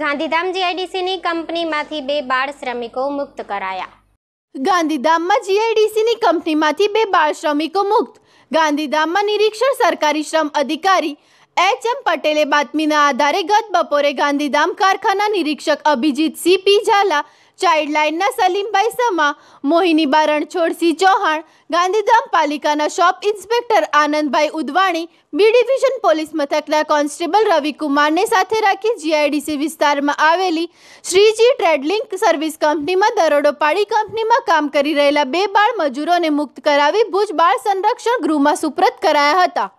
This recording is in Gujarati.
ગાંધીધામ જીઆઈડીસીની કંપનીમાંથી બે બાળ શ્રમિકો મુક્ત કરાયા ગાંધીધામમાં જીઆઈડીસીની કંપનીમાંથી બે બાળ શ્રમિકો મુક્ત ગાંધીધામમાં નિરીક્ષણ સરકારી શ્રમ અધિકારી એચ એમ પટેલે બાતમીના આધારે ગત બપોરે ગાંધીધામ કારખાના નિરીક્ષક અભિજીત સી પી ઝાલા ચાઇલ્ડલાઇનના સલીમભાઈ સમા બારણ છોડસી ચૌહાણ ગાંધીધામ પાલિકાના shop inspector Anandbhai Udwani B division police મથકના કોન્સ્ટેબલ રવિકુમારને સાથે રાખી જીઆઈડીસી વિસ્તારમાં આવેલી શ્રીજી ટ્રેડલિંક સર્વિસ કંપનીમાં દરોડો પાડી કંપનીમાં કામ કરી રહેલા બે બાળ મજૂરોને મુક્ત કરાવી ભુજ બાળ સંરક્ષણ ગૃહમાં સુપ્રત કરાયા હતા